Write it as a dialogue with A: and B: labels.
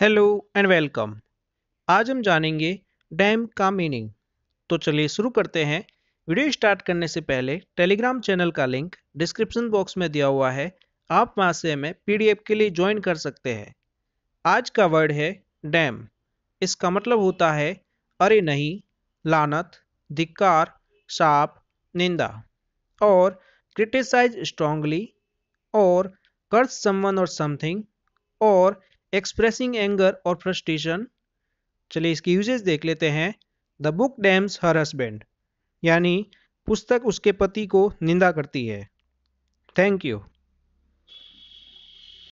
A: hello and welcome आज हम जानेंगे डैम का मीनिंग तो चलिए शुरू करते हैं वीडियो स्टार्ट करने से पहले टेलीग्राम चैनल का लिंक डिस्क्रिप्शन बॉक्स में दिया हुआ है आप वहां से हमें पीडीएफ के लिए ज्वाइन कर सकते हैं आज का वर्ड है डैम इसका मतलब होता है अरे नहीं लानत धिक्कार साप निंदा और क्रिटिसाइज स्ट्रांगली और कर्ज समवन और समथिंग और एक्सप्रेसिंग एंगर और फ्रस्ट्रेशन चलिए इसके यूजेज देख लेते हैं the book dams her husband यानी पुस्तक उसके पति को निंदा करती है थैंक यू